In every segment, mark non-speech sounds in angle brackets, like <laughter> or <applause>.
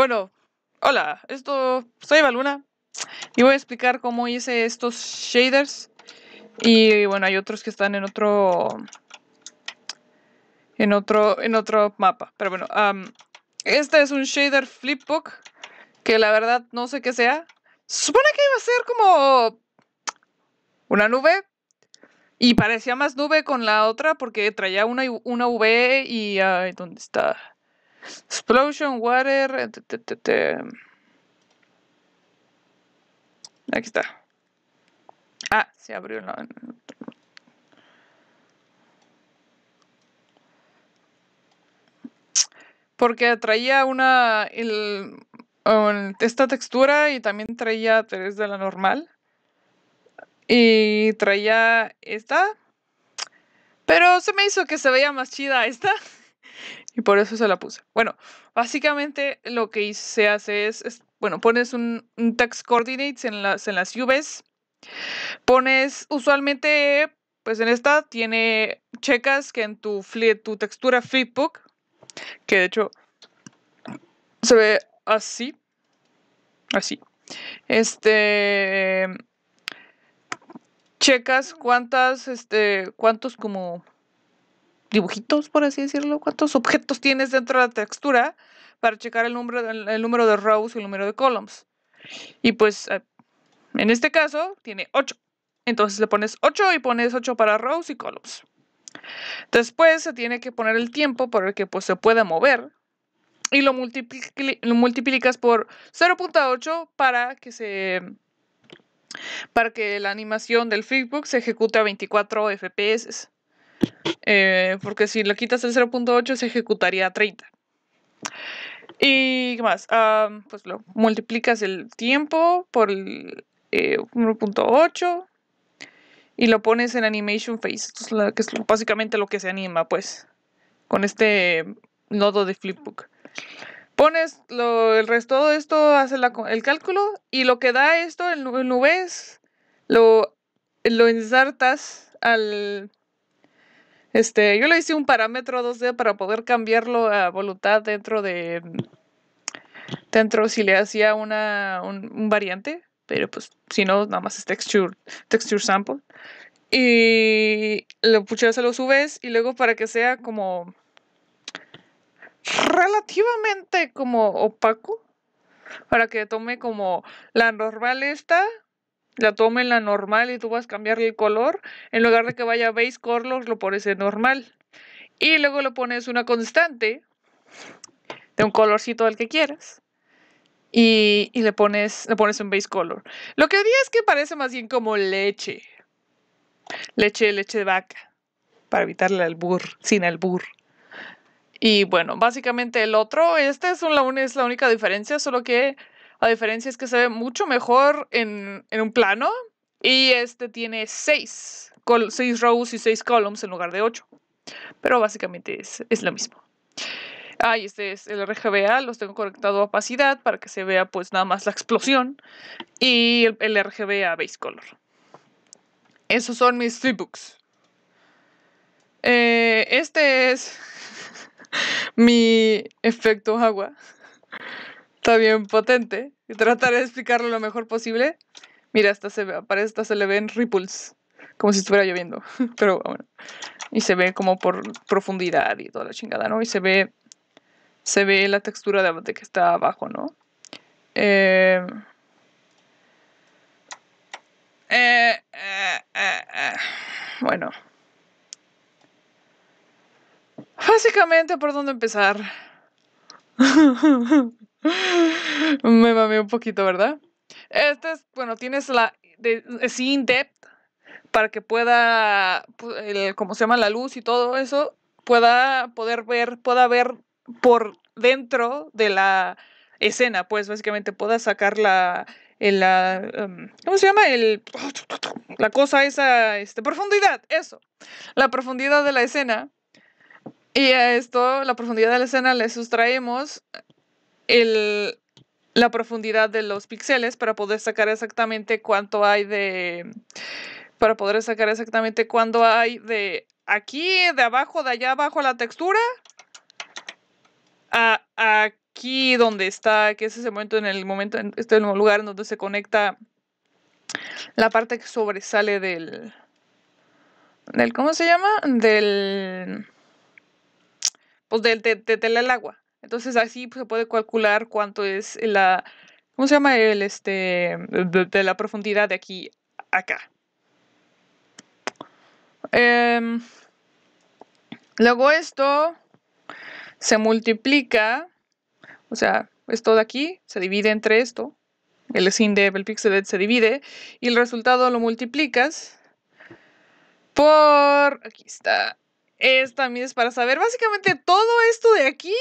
Bueno, hola, esto soy Valuna y voy a explicar cómo hice estos shaders. Y bueno, hay otros que están en otro en otro en otro mapa, pero bueno, este es un shader flipbook que la verdad no sé qué sea. Supone que iba a ser como una nube y parecía más nube con la otra porque traía una una V y ay, ¿dónde está? Explosion Water. Eh, Aquí está. Ah, se abrió. Porque traía una. Um, esta textura y también traía tres de la normal. Y traía esta. Pero se me hizo que se veía más chida esta. <laughs> Y por eso se la puse. Bueno, básicamente lo que se hace es, bueno, pones un, un, text coordinates en las, en las UVs. Pones, usualmente, pues en esta tiene, checas que en tu, tu textura flipbook, que de hecho se ve así, así. Este, checas cuántas, este, cuántos como dibujitos, por así decirlo, cuántos objetos <laughs> tienes dentro de la textura para checar el número, número de rows y el número de columns. Y pues eh, en este caso tiene 8. Entonces le pones 8 y pones 8 para rows y columns. Después se tiene que poner el tiempo por el que pues, se pueda mover y lo, multiplicas por 0.8 para que se para que la animación del facebook se ejecute a 24 FPS. Eh, porque si lo quitas el 0.8 se ejecutaría 30. ¿Y qué más? pues lo multiplicas el tiempo por el 1.8 eh, y lo pones en animation phase, que es básicamente lo que se anima, pues, con este nodo de flipbook. Pones el resto de esto, hace la, el cálculo y lo que da esto en, nubes lo, lo insertas al este, yo le hice un parámetro 2D para poder cambiarlo a voluntad dentro de dentro si le hacía una un, variante, pero pues si no nada más es texture texture sample y lo puché a lo UVs. y luego para que sea como relativamente como opaco para que tome como la normal esta la en la normal y tú vas a cambiarle el color, en lugar de que vaya base color, lo pones en normal. Y luego le pones una constante de un colorcito al que quieras. Y, le pones le pones un base color. Lo que diría es que parece más bien como leche. Leche, leche de vaca. Para evitarle el bur sin bur Y bueno, básicamente el otro, esta es la única diferencia, solo que la diferencia es que se ve mucho mejor en, en un plano y este tiene seis, seis rows y seis columns en lugar de ocho. Pero básicamente es, es lo mismo. Ah, y este es el RGBA, los tengo conectado a opacidad para que se vea pues nada más la explosión y el, RGBA base color. Esos son mis three books. Eh, este es <laughs> mi efecto agua. Está bien potente. Y trataré de explicarlo lo mejor posible. Mira, hasta se ve, se le ven ripples, como si estuviera lloviendo. <laughs> Pero bueno. Y se ve como por profundidad y toda la chingada, ¿no? Y se ve se ve la textura de, que está abajo, ¿no? Em, eh, eh, eh, eh, bueno. Básicamente, ¿por dónde empezar? <laughs> <laughs> Me mamé un poquito, ¿verdad? Este es, bueno, tienes la de, in depth para que pueda, el, como se llama la luz y todo eso, pueda poder ver, pueda ver por dentro de la escena, pues básicamente pueda sacar la, la em, ¿cómo se llama? El, la cosa esa, este, profundidad, eso, la profundidad de la escena. Y a esto, la profundidad de la escena le sustraemos la profundidad de los píxeles para poder sacar exactamente cuánto hay de para poder sacar exactamente cuánto hay de aquí, de abajo, de allá abajo la textura a, aquí donde está, que es ese momento en el momento en este lugar en donde se conecta la parte que sobresale del del ¿cómo se llama? del pues del del agua entonces así pues, se puede calcular cuánto es la, ¿cómo se llama? El, este, de, la profundidad de aquí a acá. Em, luego esto se multiplica, o sea, esto de aquí se divide entre esto, el sin de el pixel se divide, y el resultado lo multiplicas por, aquí está, esta también es para saber básicamente todo esto de aquí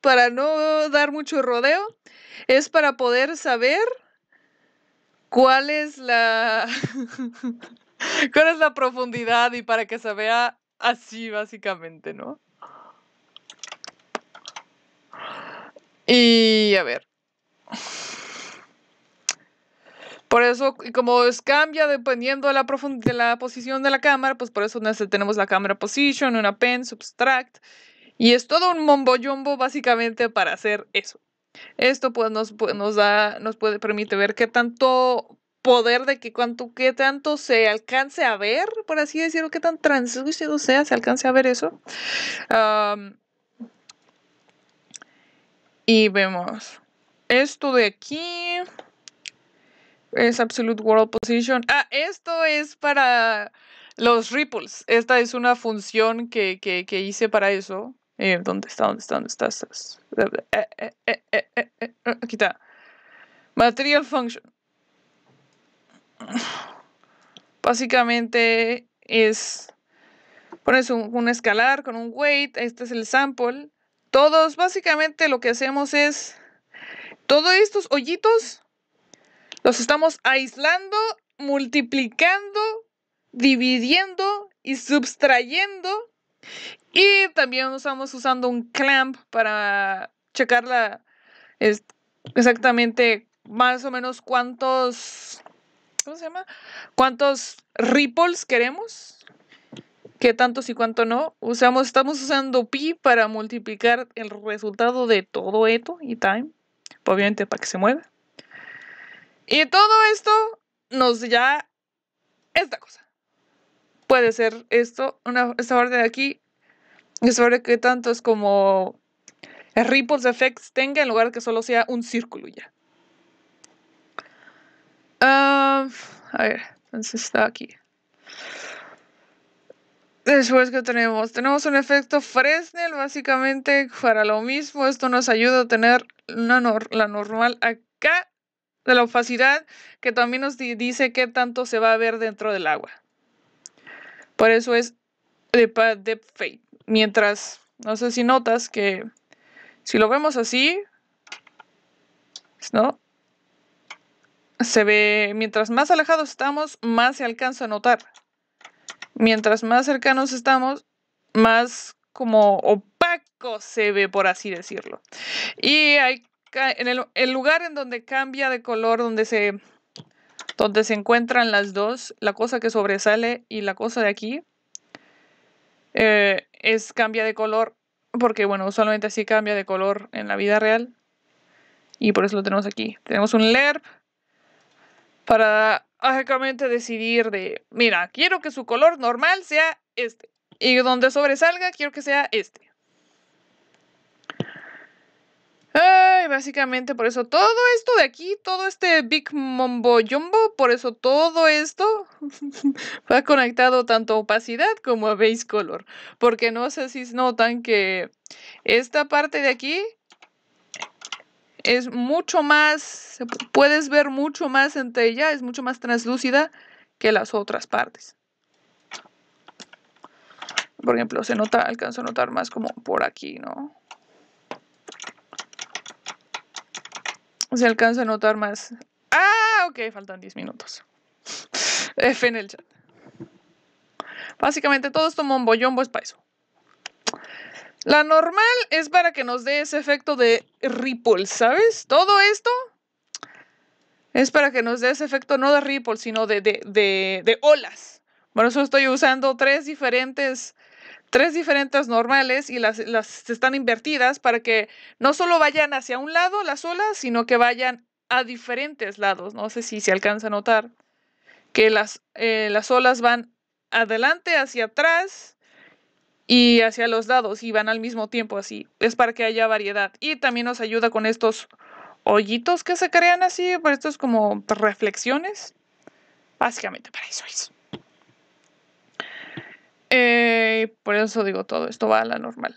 para no dar mucho rodeo, es para poder saber cuál es la <laughs> cuál es la profundidad y para que se vea así básicamente, ¿no? Y a ver. Por eso, como es, cambia dependiendo de la, de la posición de la cámara, pues por eso tenemos la cámara position, una pen, subtract y es todo un mombo jumbo básicamente para hacer eso. Esto pues nos, da, nos puede, permite ver qué tanto poder de que cuánto, qué tanto se alcance a ver, por así decirlo, qué tan translúcido sea, se alcance a ver eso. y vemos esto de aquí. Es Absolute World Position. Ah, esto es para los ripples. Esta es una función que hice para eso. Eh, ¿Dónde está? ¿Dónde está? ¿Dónde está? Eh, eh, aquí está. Material function. Básicamente es. Pones un, un escalar con un weight. Este es el sample. Todos, básicamente lo que hacemos es. Todos estos hoyitos los estamos aislando, multiplicando, dividiendo y subtrayendo y también estamos usando un clamp para checar exactamente más o menos cuántos, ¿cómo se llama? Cuántos ripples queremos. Qué tantos y cuánto no. Usamos, estamos usando pi para multiplicar el resultado de todo esto y time. Obviamente para que se mueva. Y todo esto nos da esta cosa de ser esto, una, esta orden de aquí, y sobre que es como ripples effects tenga en lugar de que solo sea un círculo ya. Ah, a ver, entonces está aquí. Después que tenemos, tenemos un efecto Fresnel básicamente para lo mismo. Esto nos ayuda a tener una la normal acá de la opacidad que también nos dice qué tanto se va a ver dentro del agua. Por eso es de fade. Mientras, no sé si notas que si lo vemos así, ¿no? Se ve, mientras más alejados estamos, más se alcanza a notar. Mientras más cercanos estamos, más como opaco se ve, por así decirlo. Y hay en el lugar en donde cambia de color, donde se donde se encuentran las dos, la cosa que sobresale y la cosa de aquí, eh, es cambia de color, porque bueno, usualmente así cambia de color en la vida real, y por eso lo tenemos aquí. Tenemos un LERP para básicamente decidir de, mira, quiero que su color normal sea este, y donde sobresalga quiero que sea este básicamente por eso todo esto de aquí, todo este Big Mombo Jumbo, por eso todo esto <laughs> va conectado tanto a opacidad como a base color. Porque no sé si notan que esta parte de aquí es mucho más, puedes ver mucho más entre ella, es mucho más translúcida que las otras partes. Por ejemplo, se nota, alcanzo a notar más como por aquí, ¿no? <laughs> Se alcanza a notar más. Ah, ok, faltan 10 minutos. F en el chat. Básicamente todo esto yombo, es para eso. La normal es para que nos dé ese efecto de ripple, ¿sabes? Todo esto es para que nos dé ese efecto no de ripple, sino de, de, de, de olas. Por eso estoy usando tres diferentes tres diferentes normales y las, las están invertidas para que no solo vayan hacia un lado las olas, sino que vayan a diferentes lados. No sé si se alcanza a notar que las, eh, las olas van adelante, hacia atrás y hacia los lados y van al mismo tiempo así. Es para que haya variedad. Y también nos ayuda con estos hoyitos que se crean así, por pues, estos como reflexiones. Básicamente para eso es. Eh, por eso digo todo, esto va a la normal.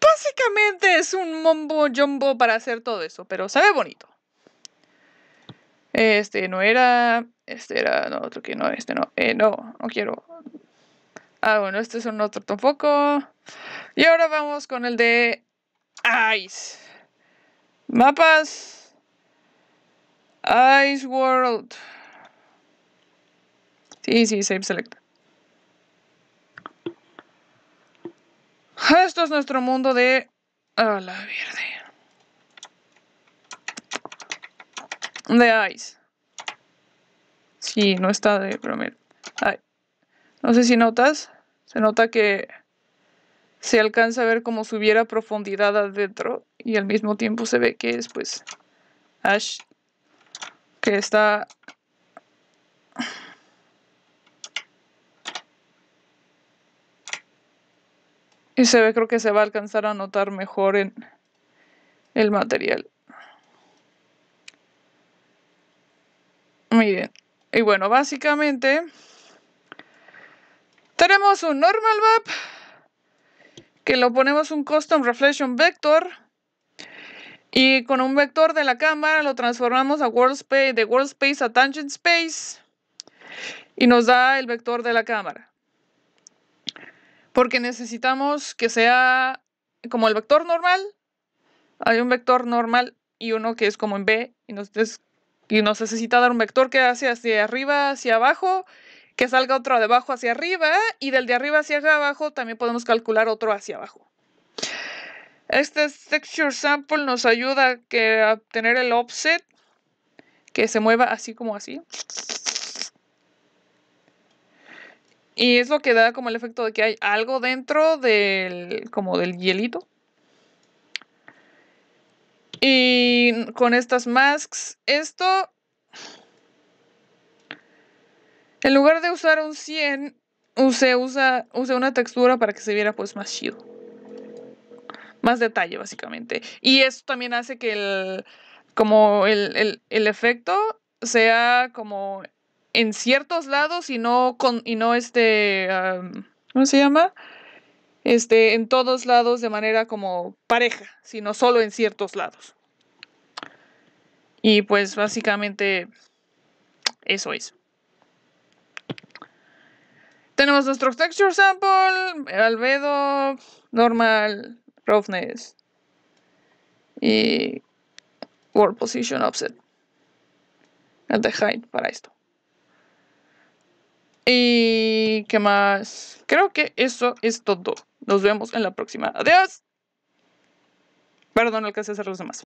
Básicamente es un mombo jumbo para hacer todo eso, pero sabe bonito. Este no era. Este era. No, otro que no, este no. Eh, no, no quiero. Ah, bueno, este es un otro tampoco. Y ahora vamos con el de Ice. Mapas. Ice World. Sí, sí, Save Select. Esto es nuestro mundo de... A la verde. De Ice. Sí, no está de... Pero No sé si notas. Se nota que se alcanza a ver como si hubiera profundidad adentro y al mismo tiempo se ve que es pues Ash que está Y se ve, creo que se va a alcanzar a notar mejor en el material. Miren. Y bueno, básicamente tenemos un normal map que lo ponemos un custom reflection vector y con un vector de la cámara lo transformamos a de world space a tangent space y nos da el vector de la cámara porque necesitamos que sea como el vector normal. Hay un vector normal y uno que es como en B, y nos, y nos necesita dar un vector que hace hacia arriba, hacia abajo, que salga otro de abajo hacia arriba, y del de arriba hacia abajo también podemos calcular otro hacia abajo. Este texture sample nos ayuda que a obtener el offset que se mueva así como así. Y es lo que da como el efecto de que hay algo dentro del, como del hielito. Y con estas masks, esto, en lugar de usar un 100, usé, usa, una textura para que se viera pues más chido. Más detalle, básicamente. Y esto también hace que el, como el efecto sea como en ciertos lados y no con y no este ¿cómo se llama? Este en todos lados de manera como pareja, sino solo en ciertos lados. Y pues básicamente eso es. Tenemos nuestro texture sample, albedo, normal, roughness y world position offset. The height para esto. ¿Y qué más? Creo que eso es todo. Nos vemos en la próxima. Adiós. Perdón, alcancé a hacer los demás.